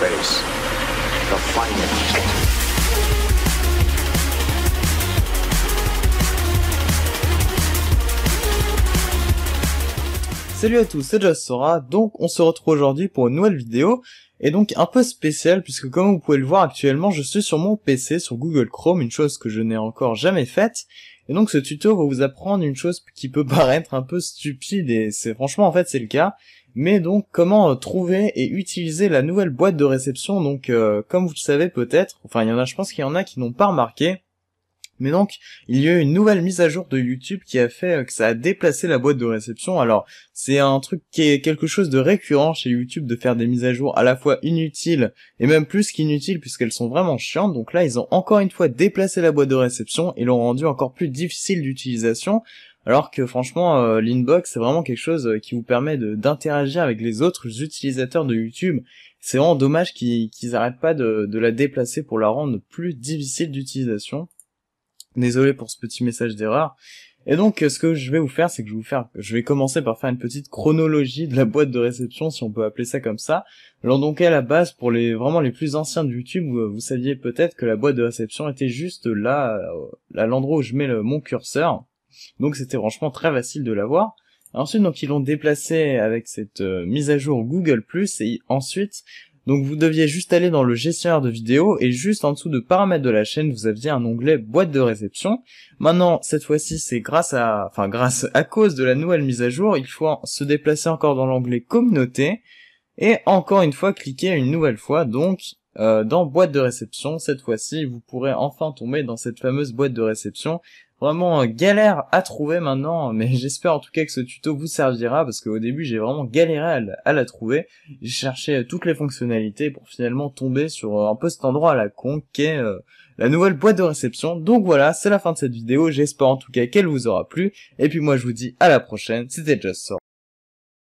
Salut à tous, c'est Jossora. donc on se retrouve aujourd'hui pour une nouvelle vidéo, et donc un peu spéciale, puisque comme vous pouvez le voir actuellement, je suis sur mon PC, sur Google Chrome, une chose que je n'ai encore jamais faite, et donc ce tuto va vous apprendre une chose qui peut paraître un peu stupide, et c'est franchement en fait c'est le cas, mais donc comment euh, trouver et utiliser la nouvelle boîte de réception Donc euh, comme vous le savez peut-être, enfin il y en a je pense qu'il y en a qui n'ont pas remarqué, mais donc, il y a eu une nouvelle mise à jour de YouTube qui a fait euh, que ça a déplacé la boîte de réception. Alors, c'est un truc qui est quelque chose de récurrent chez YouTube de faire des mises à jour à la fois inutiles et même plus qu'inutiles puisqu'elles sont vraiment chiantes. Donc là, ils ont encore une fois déplacé la boîte de réception et l'ont rendu encore plus difficile d'utilisation. Alors que franchement, euh, l'inbox, c'est vraiment quelque chose euh, qui vous permet d'interagir avec les autres utilisateurs de YouTube. C'est vraiment dommage qu'ils n'arrêtent pas de, la déplacer pour la rendre plus difficile d'utilisation. Désolé pour ce petit message d'erreur. Et donc, euh, ce que je vais vous faire, c'est que je vais vous faire, je vais commencer par faire une petite chronologie de la boîte de réception, si on peut appeler ça comme ça. Alors donc, à la base, pour les vraiment les plus anciens de YouTube, vous, saviez peut-être que la boîte de réception était juste là, à l'endroit où je mets mon curseur. Donc c'était franchement très facile de l'avoir. Ensuite, donc ils l'ont déplacé avec cette euh, mise à jour Google+, et ensuite, donc vous deviez juste aller dans le gestionnaire de vidéos, et juste en dessous de paramètres de la chaîne, vous aviez un onglet boîte de réception. Maintenant, cette fois-ci, c'est grâce à, enfin grâce à cause de la nouvelle mise à jour, il faut se déplacer encore dans l'onglet communauté, et encore une fois cliquer une nouvelle fois, donc euh, dans boîte de réception, cette fois-ci, vous pourrez enfin tomber dans cette fameuse boîte de réception vraiment galère à trouver maintenant, mais j'espère en tout cas que ce tuto vous servira parce qu'au début j'ai vraiment galéré à, la trouver. J'ai cherché euh, toutes les fonctionnalités pour finalement tomber sur euh, un peu cet endroit à la con qui euh, la nouvelle boîte de réception. Donc voilà, c'est la fin de cette vidéo, j'espère en tout cas qu'elle vous aura plu. Et puis moi je vous dis à la prochaine, c'était Just Sort.